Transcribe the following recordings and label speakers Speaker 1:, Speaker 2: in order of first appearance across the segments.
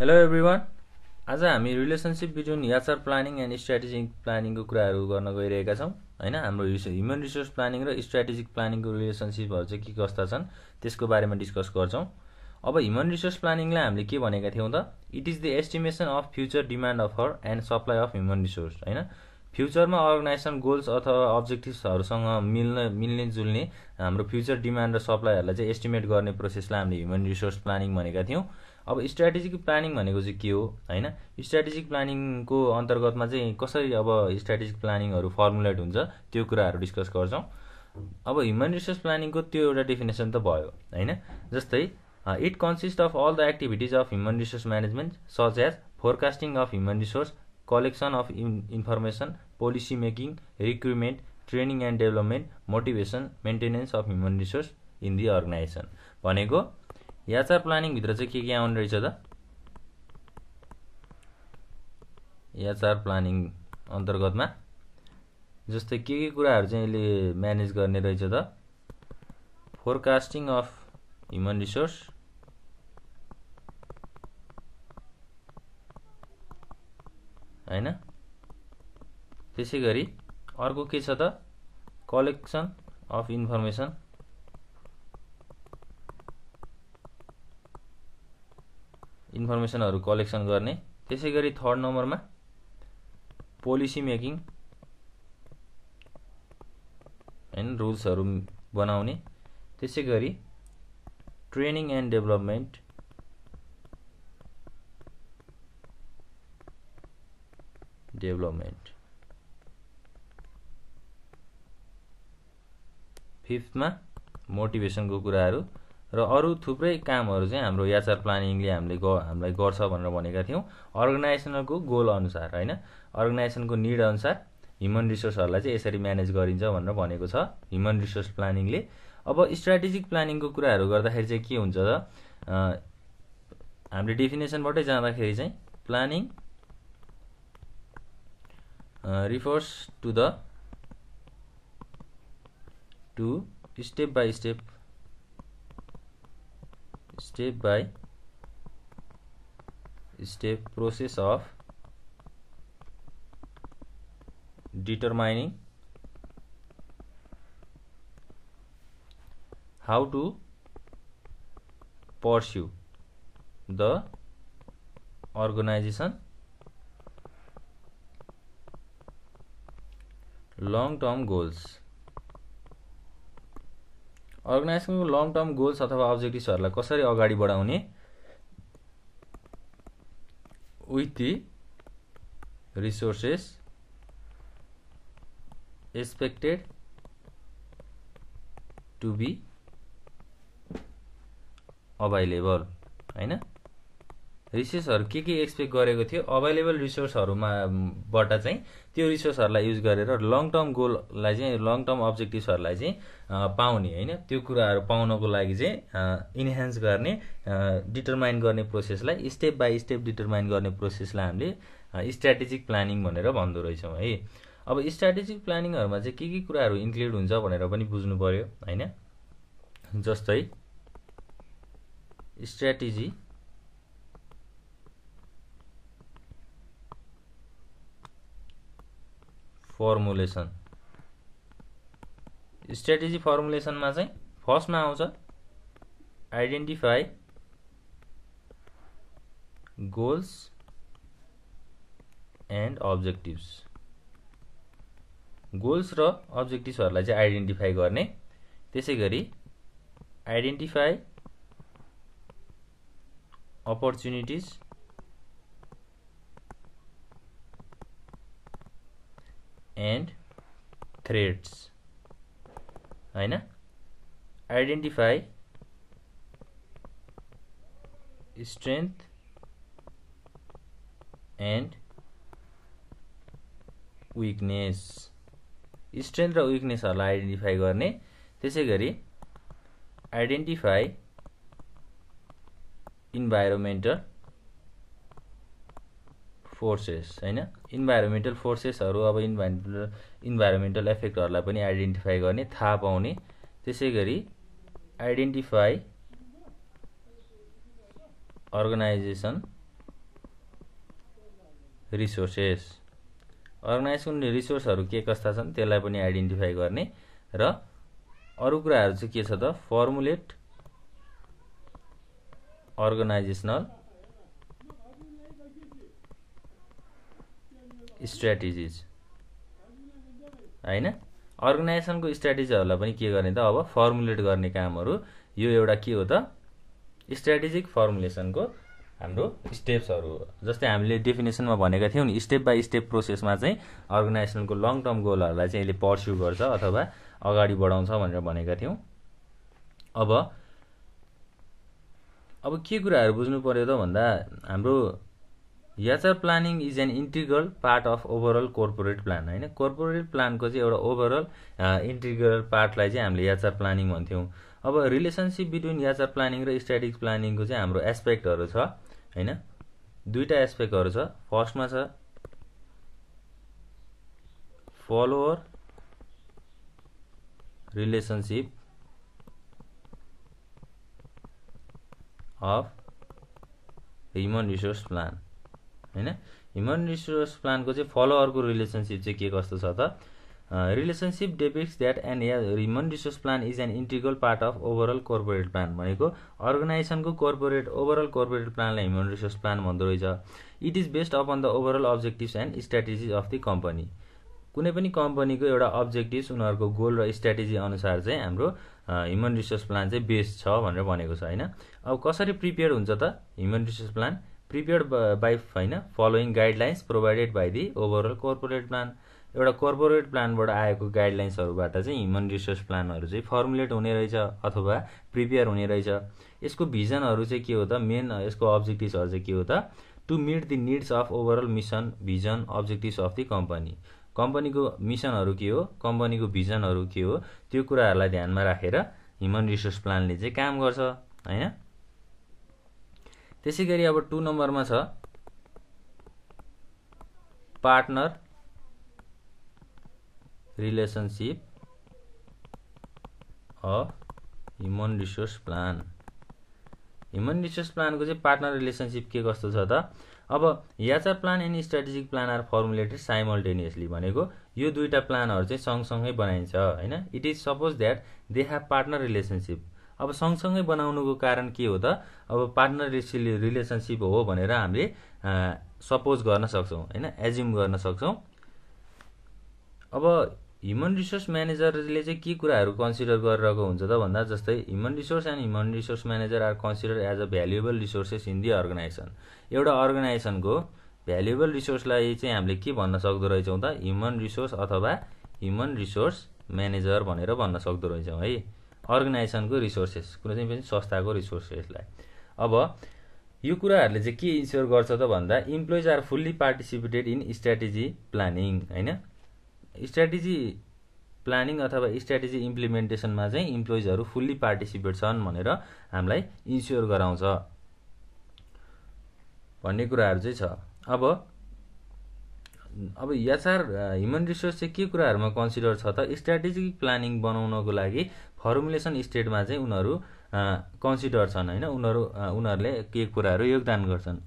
Speaker 1: hello everyone आज हामी relationship between HR planning and strategic प्लानिङको कुराहरू गर्न गइरहेका छौँ होइन हाम्रो ह्युमन रिसोर्स प्लानिङ र स्ट्राटेजिक प्लानिङको रिलेसनसिपहरू चाहिँ के कस्ता छन् त्यसको बारेमा डिस्कस गर्छौँ अब ह्युमन रिसोर्स प्लानिङलाई हामीले के भनेका थियौँ त it is the estimation of future demand offer and supply of human resource होइन फ्युचरमा अर्गनाइजेसन गोल्स अथवा अब्जेक्टिभ्सहरूसँग मिल्न मिल्ने जुल्ने हाम्रो फ्युचर डिमान्ड र सप्लाईहरूलाई चाहिँ एस्टिमेट गर्ने प्रोसेसलाई हामीले ह्युमन रिसोर्स प्लानिङ भनेका थियौँ अब स्ट्राटेजिक प्लानिङ भनेको चाहिँ के हो होइन स्ट्राटेजिक प्लानिङको अन्तर्गतमा चाहिँ कसरी अब स्ट्राटेजिक प्लानिङहरू फर्मुलेट हुन्छ त्यो कुराहरू डिस्कस गर्छौँ अब ह्युमन रिसोर्स प्लानिङको त्यो एउटा डेफिनेसन त भयो होइन जस्तै it consist of all the activities of human resource management such as forecasting of human resource collection of information policy making recruitment training and development motivation maintenance of human resource in the organization भनेको HR प्लानिङभित्र चाहिँ के के आउने रहेछ त याचार planning अन्तर्गतमा जस्तै के के कुराहरू चाहिँ यसले म्यानेज गर्ने रहेछ त फोरकास्टिङ अफ ह्युमन रिसोर्स होइन त्यसै गरी अर्को के छ त कलेक्सन अफ इन्फर्मेसन इन्फर्मेसनहरू कलेक्सन गर्ने त्यसै गरी थर्ड नम्बरमा पोलिसी मेकिङ एन्ड रुल्सहरू बनाउने त्यसै गरी ट्रेनिङ एन्ड डेभलपमेन्ट डेभलपमेन्ट फिफ्थमा मोटिभेसनको कुराहरू र अरू थुप्रै कामहरू चाहिँ हाम्रो याचार प्लानिङले हामीले ग हामीलाई गर्छ भनेर भनेका थियौँ अर्गनाइजेसनको गोल अनुसार होइन अर्गनाइजेसनको निड अनुसार ह्युमन रिसोर्सहरूलाई चाहिँ यसरी म्यानेज गरिन्छ भनेर भनेको छ ह्युमन रिसोर्स प्लानिङले अब स्ट्राटेजिक प्लानिङको कुराहरू गर्दाखेरि चाहिँ के हुन्छ त हामीले डेफिनेसनबाटै जाँदाखेरि चाहिँ planning refers to the two step by step step by step process of determining how to pursue the organization long term goals अर्गनाइजेसनको लङ टर्म गोल्स अथवा अब्जेक्टिभ्सहरूलाई कसरी अगाडि बढाउने with the resources expected to be available होइन रिसोर्सहरू के के एक्सपेक्ट गरेको थियो अभाइलेबल रिसोर्सहरूमाबाट चाहिँ त्यो रिसोर्सहरूलाई युज गरेर लङ टर्म गोललाई चाहिँ लङ टर्म अब्जेक्टिभ्सहरूलाई चाहिँ पाउने होइन त्यो कुराहरू पाउनको लागि चाहिँ इन्हान्स गर्ने डिटरमाइन गर्ने प्रोसेसलाई स्टेप बाई स्टेप डिटरमाइन गर्ने प्रोसेसलाई हामीले स्ट्राटेजिक प्लानिङ भनेर भन्दो रहेछौँ है अब स्ट्राटेजिक प्लानिङहरूमा चाहिँ के के कुराहरू इन्क्लुड हुन्छ भनेर पनि बुझ्नु पऱ्यो होइन जस्तै स्ट्राटेजी फर्मुलेसन स्ट्राटेजी फर्मुलेसनमा चाहिँ फर्स्टमा आउँछ identify goals and objectives goals र अब्जेक्टिभ्सहरूलाई चाहिँ आइडेन्टिफाई गर्ने त्यसै गरी आइडेन्टिफाई अपर्च्युनिटिज एन्ड थ्रेड्स होइन identify strength and weakness strength र विकनेसहरूलाई आइडेन्टिफाई गर्ने त्यसै गरी आइडेन्टिफाई इन्भाइरोमेन्टल फोर्सेस होइन इन्भाइरोमेन्टल फोर्सेसहरू अब इन्भाइरोमेन्टल इन्भाइरोमेन्टल इफेक्टहरूलाई पनि आइडेन्टिफाई गर्ने थाहा पाउने त्यसै गरी आइडेन्टिफाई अर्गनाइजेसन रिसोर्सेस अर्गनाइजेसन रिसोर्सहरू के कस्ता छन् त्यसलाई पनि आइडेन्टिफाई गर्ने र अरू कुराहरू चाहिँ के छ त फर्मुलेट अर्गनाइजेसनल स्ट्राटेजिज होइन अर्गनाइजेसनको स्ट्राटेजीहरूलाई पनि के गर्ने त अब फर्मुलेट गर्ने कामहरू यो एउटा के हो त स्ट्राटेजिक फर्मुलेसनको हाम्रो स्टेप्सहरू हो जस्तै हामीले डेफिनेसनमा भनेका थियौँ नि स्टेप बाई स्टेप प्रोसेसमा चाहिँ अर्गनाइजेसनको लङ टर्म गोलहरूलाई चाहिँ यसले पर्स्यु गर्छ अथवा अगाडि बढाउँछ भनेर भनेका थियौँ अब अब के कुराहरू बुझ्नु पऱ्यो त भन्दा हाम्रो HR planning is an integral part of overall corporate plan होइन कर्पोरेट प्लानको चाहिँ एउटा ओभरअल इन्टिग्रल पार्टलाई चाहिँ हामीले याचर प्लानिङ भन्थ्यौँ अब रिलेसनसिप बिट्विन याचर प्लानिङ र स्ट्राटेजिक प्लानिङको चाहिँ हाम्रो एस्पेक्टहरू छ होइन दुईवटा एस्पेक्टहरू छ फर्स्टमा छ follower relationship of human resource plan होइन ह्युमन रिसोर्स प्लानको चाहिँ फलोअरको रिलेसनसिप चाहिँ के कस्तो छ त relationship depicts that and human resource plan is an integral part of overall corporate plan भनेको अर्गनाइजेसनको कर्पोरेट ओभरअल कर्पोरेट प्लानलाई ह्युमन रिसोर्स प्लान भन्दो रहेछ it is based upon the overall objectives and strategies of the company कुनै पनि कम्पनीको एउटा objectives उनीहरूको गोल र स्ट्राटेजी अनुसार चाहिँ हाम्रो ह्युमन रिसोर्स प्लान चाहिँ बेस छ भनेर भनेको छ होइन अब कसरी प्रिपेयर हुन्छ त human resource plan prepared by होइन following guidelines provided by the overall corporate plan एउटा कर्पोरेट प्लानबाट आएको गाइडलाइन्सहरूबाट चाहिँ ह्युमन रिसोर्स प्लानहरू चाहिँ फर्मुलेट हुने रहेछ अथवा प्रिपेयर हुने रहेछ यसको भिजनहरू चाहिँ के हो त मेन यसको अब्जेक्टिभ्सहरू चाहिँ के हो त to meet the needs of overall mission vision objectives of the company कम्पनीको मिसनहरू के हो कम्पनीको भिजनहरू के हो त्यो कुराहरूलाई ध्यानमा राखेर ह्युमन रिसोर्स प्लानले चाहिँ काम गर्छ होइन त्यसै गरी अब टु नम्बरमा छ partner relationship a human resource plan human resource प्लानको चाहिँ पार्टनर रिलेसनसिप के कस्तो छ त अब HR plan and strategic plan are formulated simultaneously भनेको यो दुईवटा प्लानहरू चाहिँ सँगसँगै बनाइन्छ होइन it is suppose that they have partner relationship अब सँगसँगै बनाउनुको कारण के हो त अब पार्टनर रिलेसनसिप हो भनेर हामीले सपोज गर्न सक्छौँ होइन एज्युम गर्न सक्छौँ अब ह्युमन रिसोर्स म्यानेजरले चाहिँ के कुराहरू कन्सिडर गरिरहेको हुन्छ त भन्दा जस्तै human resource and human resource manager are consider as a valuable resources in the organization एउटा अर्गनाइजेसनको भ्यालुएबल रिसोर्सलाई चाहिँ हामीले के भन्न सक्दो रहेछौँ त ह्युमन रिसोर्स अथवा ह्युमन रिसोर्स म्यानेजर भनेर भन्न सक्दो रहेछौँ है अर्गनाइजेसनको रिसोर्सेस कुनै पनि संस्थाको रिसोर्सेसलाई अब यो कुराहरूले चाहिँ के इन्स्योर गर्छ त भन्दा employees are fully participated in strategy planning होइन स्ट्राटेजी प्लानिङ अथवा स्ट्राटेजी इम्प्लिमेन्टेसनमा चाहिँ इम्प्लोइजहरू फुल्ली पार्टिसिपेट छन् भनेर हामीलाई इन्स्योर गराउँछ भन्ने कुराहरू चाहिँ छ अब अब एचआर ह्युमन रिसोर्स चाहिँ के कुराहरूमा कन्सिडर छ त स्ट्राटेजिक प्लानिङ बनाउनको लागि फर्मुलेसन स्टेटमा चाहिँ उनीहरू कन्सिडर छन् होइन उनीहरू उनीहरूले के कुराहरू योगदान गर्छन्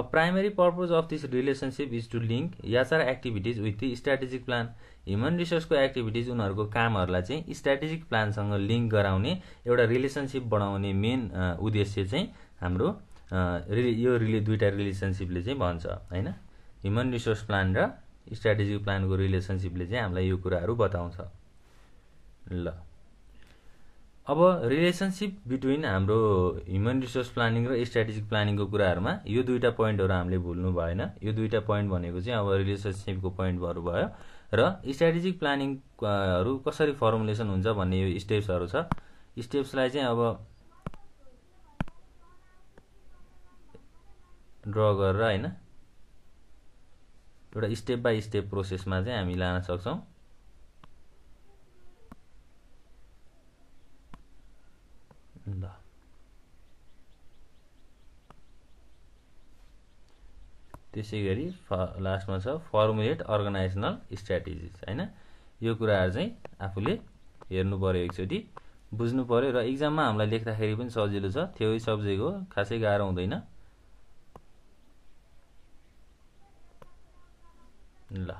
Speaker 1: अब primary purpose of this relationship is to link HR activities with the strategic plan human रिसोर्सको एक्टिभिटिज उनीहरूको कामहरूलाई चाहिँ स्ट्राटेजिक प्लानसँग लिङ्क गराउने एउटा रिलेसनसिप बढाउने मेन उद्देश्य चाहिँ हाम्रो यो रिले दुईवटा रिलेसनसिपले चाहिँ भन्छ होइन ह्युमन रिसोर्स प्लान र स्ट्राटेजिक प्लानको रिलेसनसिपले चाहिँ हामीलाई यो कुराहरू बताउँछ ल अब रिलेसनसिप बिट्विन हाम्रो ह्युमन रिसोर्स प्लानिङ र स्ट्राटेजिक प्लानिङको कुराहरूमा यो दुईवटा पोइन्टहरू हामीले भुल्नु भएन यो दुईवटा पोइन्ट भनेको चाहिँ अब रिलेसनसिपको पोइन्टहरू भयो र स्ट्राटेजिक प्लानिङहरू कसरी फर्मुलेसन हुन्छ भन्ने यो स्टेप्सहरू छ स्टेप्सलाई चाहिँ अब ड्र गरेर होइन एउटा स्टेप बाई स्टेप प्रोसेसमा चाहिँ हामी लान सक्छौँ ल त्यसै गरी फ लास्टमा छ फर्मुलेट अर्गनाइजेसनल स्ट्राटेजिस होइन यो कुराहरू चाहिँ आफूले हेर्नु पऱ्यो एकचोटि बुझ्नु पऱ्यो र इक्जाममा हामीलाई लेख्दाखेरि पनि सजिलो छ थियो सब्जेक्ट हो खासै गाह्रो हुँदैन ल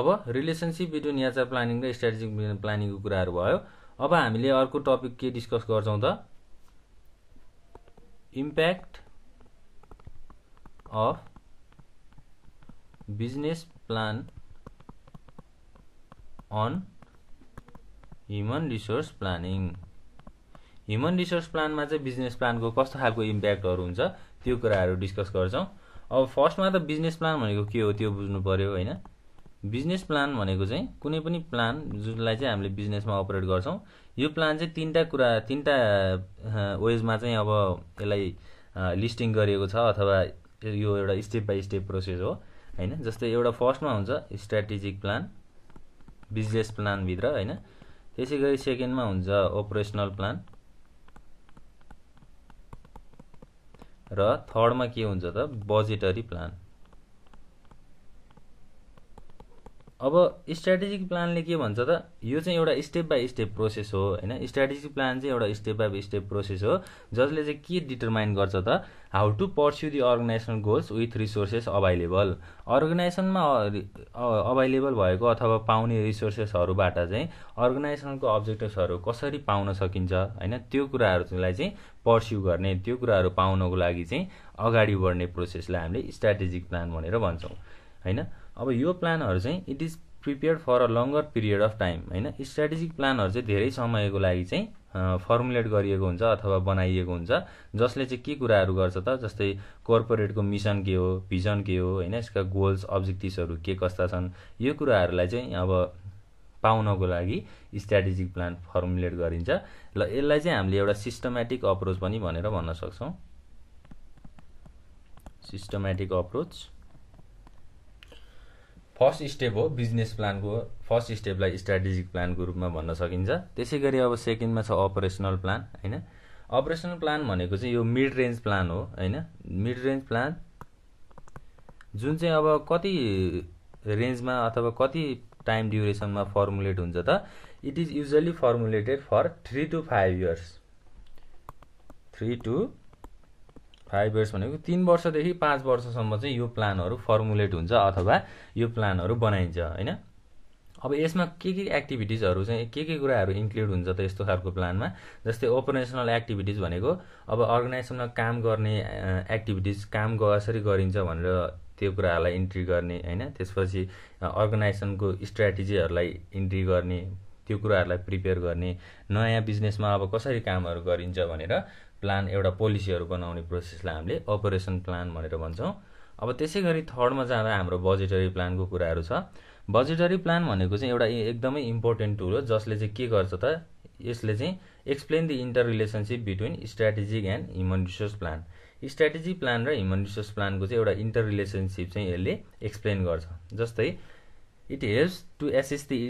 Speaker 1: अब रिलेसनसिप बिट्विन याचा प्लानिङ र स्ट्राटेजिक प्लानिङको कुराहरू भयो अब हामीले अर्को टपिक के डिस्कस गर्छौँ त impact of business plan on human resource planning human resource प्लानमा चाहिँ बिजनेस प्लानको कस्तो खालको इम्प्याक्टहरू हुन्छ त्यो कुराहरू डिस्कस गर्छौँ अब फर्स्टमा त बिजनेस प्लान भनेको के हो त्यो बुझ्नु पऱ्यो होइन बिजनेस प्लान भनेको चाहिँ कुनै पनि प्लान जुनलाई चाहिँ हामीले बिजनेसमा अपरेट गर्छौँ यो प्लान चाहिँ तिनवटा कुरा तिनवटा वेजमा चाहिँ अब यसलाई लिस्टिङ गरिएको छ अथवा यो एउटा स्टेप बाई स्टेप प्रोसेस हो होइन जस्तै एउटा फर्स्टमा हुन्छ स्ट्राटेजिक प्लान बिजनेस प्लानभित्र होइन त्यसै गरी सेकेन्डमा हुन्छ अपरेसनल प्लान र थर्डमा के हुन्छ त बजेटरी प्लान अब स्ट्राटेजिक प्लानले के भन्छ त यो चाहिँ एउटा स्टेप बाई स्टेप प्रोसेस हो होइन स्ट्राटेजिक प्लान चाहिँ एउटा स्टेप बाई स्टेप प्रोसेस हो जसले चाहिँ के डिटरमाइन गर्छ त how to pursue the organization goals with resources available अर्गनाइजेसनमा अभाइलेबल भएको अथवा पाउने रिसोर्सेसहरूबाट चाहिँ अर्गनाइजेसनको अब्जेक्टिभ्सहरू कसरी पाउन सकिन्छ होइन त्यो कुराहरूलाई चाहिँ पर्स्यु गर्ने त्यो कुराहरू पाउनको लागि चाहिँ अगाडि बढ्ने प्रोसेसलाई हामीले स्ट्राटेजिक प्लान भनेर भन्छौँ होइन अब यो प्लानहरू चाहिँ it is prepare for a longer period of time होइन स्ट्राटेजिक प्लानहरू चाहिँ धेरै समयको लागि चाहिँ फर्मुलेट गरिएको हुन्छ अथवा बनाइएको हुन्छ जसले चाहिँ के कुराहरू गर्छ त जस्तै कर्पोरेटको मिसन के हो भिजन के हो होइन यसका गोल्स अब्जेक्टिभ्सहरू के कस्ता छन् यो कुराहरूलाई चाहिँ अब पाउनको लागि स्ट्राटेजिक प्लान फर्मुलेट गरिन्छ र यसलाई चाहिँ हामीले एउटा सिस्टमेटिक अप्रोच पनि भनेर भन्न सक्छौँ सिस्टमेटिक अप्रोच फर्स्ट स्टेप हो बिजनेस प्लानको फर्स्ट स्टेपलाई स्ट्राटेजिक प्लानको रूपमा भन्न सकिन्छ त्यसै गरी अब सेकेन्डमा छ अपरेसनल प्लान होइन अपरेसनल प्लान भनेको चाहिँ यो मिड रेन्ज प्लान हो होइन मिड रेन्ज प्लान जुन चाहिँ अब कति रेन्जमा अथवा कति टाइम ड्युरेसनमा फर्मुलेट हुन्छ त it is usually formulated for three to five years three to five years भनेको तिन वर्षदेखि पाँच वर्षसम्म चाहिँ यो प्लानहरू फर्मुलेट हुन्छ अथवा यो प्लानहरू बनाइन्छ होइन अब यसमा के के एक्टिभिटिजहरू चाहिँ के के कुराहरू इन्क्लुड हुन्छ त यस्तो खालको प्लानमा जस्तै अपरेसनल एक्टिभिटिज भनेको अब अर्गनाइजेसनमा काम गर्ने एक्टिभिटिज काम कसरी गरिन्छ भनेर त्यो कुराहरूलाई इन्ट्री गर्ने होइन त्यसपछि अर्गनाइजेसनको स्ट्राटेजीहरूलाई इन्ट्री गर्ने त्यो कुराहरूलाई प्रिपेयर गर्ने नयाँ बिजनेसमा अब कसरी कामहरू गरिन्छ भनेर प्लान एउटा पोलिसीहरू बनाउने प्रोसेसलाई हामीले अपरेसन प्लान भनेर भन्छौँ अब त्यसै गरी थर्डमा जाँदा हाम्रो बजेटरी प्लानको कुराहरू छ बजेटरी प्लान भनेको चाहिँ एउटा एकदमै इम्पोर्टेन्ट टुल हो जसले चाहिँ के गर्छ त यसले चाहिँ explain the inter relationship between strategic and human resource plan strategic plan र ह्युमन रिसोर्स प्लानको चाहिँ एउटा इन्टर रिलेसनसिप चाहिँ यसले एक्सप्लेन गर्छ जस्तै it helps to assess the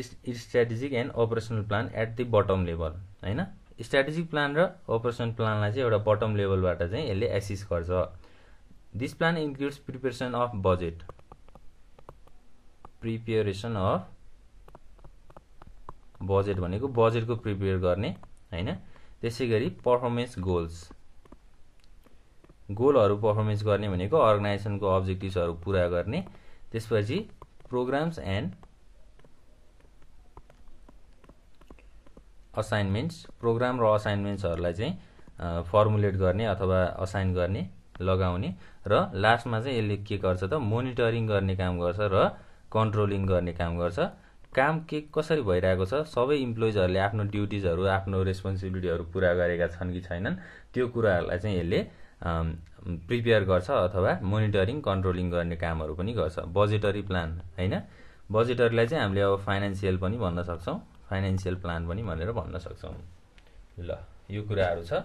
Speaker 1: strategic and operational plan at the bottom level होइन स्ट्राटेजिक प्लान र अपरेसन प्लानलाई चाहिँ एउटा बटम लेभलबाट चाहिँ यसले एसिस गर्छ this plan includes preparation of budget preparation of budget भनेको बजेटको प्रिपेयर गर्ने होइन त्यसै गरी पर्फर्मेन्स गोल्स गोलहरू पर्फर्मेन्स गर्ने भनेको अर्गनाइजेसनको अब्जेक्टिभ्सहरू पुरा गर्ने त्यसपछि प्रोग्राम्स एन्ड असाइनमेन्ट्स प्रोग्राम र असाइनमेन्ट्सहरूलाई चाहिँ फर्मुलेट गर्ने अथवा असाइन गर्ने लगाउने र लास्टमा चाहिँ यसले के गर्छ त मोनिटरिङ गर्ने काम गर्छ र कन्ट्रोलिङ गर्ने काम गर्छ काम के कसरी भइरहेको छ सबै इम्प्लोइजहरूले आफ्नो ड्युटिजहरू आफ्नो रेस्पोन्सिबिलिटीहरू पुरा गरेका छन् कि छैनन् त्यो कुराहरूलाई चाहिँ यसले प्रिपेयर गर्छ अथवा मोनिटरिङ कन्ट्रोलिङ गर्ने कामहरू पनि गर्छ बजेटरी प्लान होइन बजेटरीलाई चाहिँ हामीले अब फाइनेन्सियल पनि भन्न सक्छौँ फाइनेन्सियल प्लान पनि भनेर भन्न सक्छौँ ल यो कुराहरू छ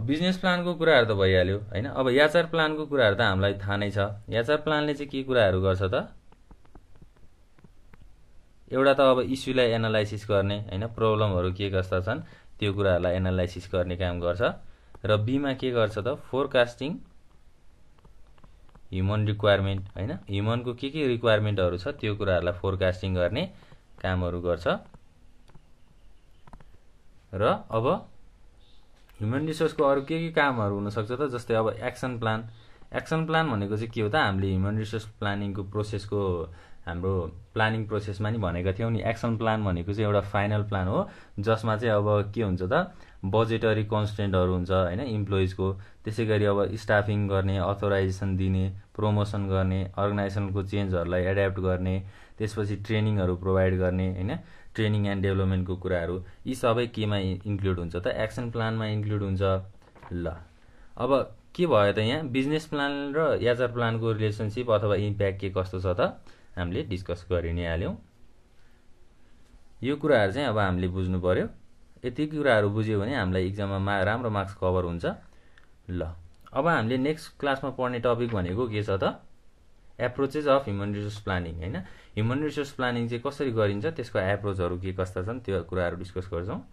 Speaker 1: अब बिजनेस प्लानको कुराहरू त भइहाल्यो होइन अब याचार प्लानको कुराहरू त हामीलाई थाहा नै छ याचार प्लानले चाहिँ के कुराहरू गर्छ त एउटा त अब इस्युलाई एनालाइसिस गर्ने होइन प्रब्लमहरू के कस्ता छन् त्यो कुराहरूलाई एनालाइसिस गर्ने काम गर्छ र बीमा के गर्छ त फोरकास्टिङ ह्युमन रिक्वायरमेन्ट होइन ह्युमनको के के रिक्वायरमेन्टहरू छ त्यो कुराहरूलाई फोरकास्टिङ गर्ने कामहरू गर्छ र अब ह्युमन रिसोर्सको अरू के के कामहरू हुनसक्छ त जस्तै अब एक्सन प्लान एक्सन प्लान भनेको चाहिँ के हो त हामीले ह्युमन रिसोर्स प्लानिङको प्रोसेसको हाम्रो प्लानिङ प्रोसेसमा नि भनेका थियौँ नि एक्सन प्लान भनेको चाहिँ एउटा फाइनल प्लान हो जसमा चाहिँ अब के हुन्छ त बजेटरी कन्सटेन्टहरू हुन्छ होइन इम्प्लोइजको त्यसै गरी अब स्टाफिङ गर्ने अथोराइजेसन दिने प्रमोसन गर्ने अर्गनाइजेसनको चेन्जहरूलाई एड्याप्ट गर्ने त्यसपछि ट्रेनिङहरू प्रोभाइड गर्ने होइन ट्रेनिङ एन्ड डेभलपमेन्टको कुराहरू यी सबै केमा इन्क्लुड हुन्छ त एक्सन प्लानमा इन्क्लुड हुन्छ ल अब के भयो त यहाँ बिजनेस प्लान र याचार प्लानको रिलेसनसिप अथवा इम्प्याक्ट के कस्तो छ त हामीले डिस्कस गरि नै हाल्यौँ यो कुराहरू चाहिँ अब हामीले बुझ्नु पऱ्यो यति कुराहरू बुझ्यो भने हामीलाई इक्जाममा मा राम्रो मार्क्स कभर हुन्छ ल अब हामीले नेक्स्ट क्लासमा पढ्ने टपिक भनेको के छ त approaches of human resource planning होइन ह्युमन रिसोर्स प्लानिङ चाहिँ कसरी गरिन्छ त्यसको एप्रोचहरू के कस्ता छन् त्यो कुराहरू डिस्कस गर्छौँ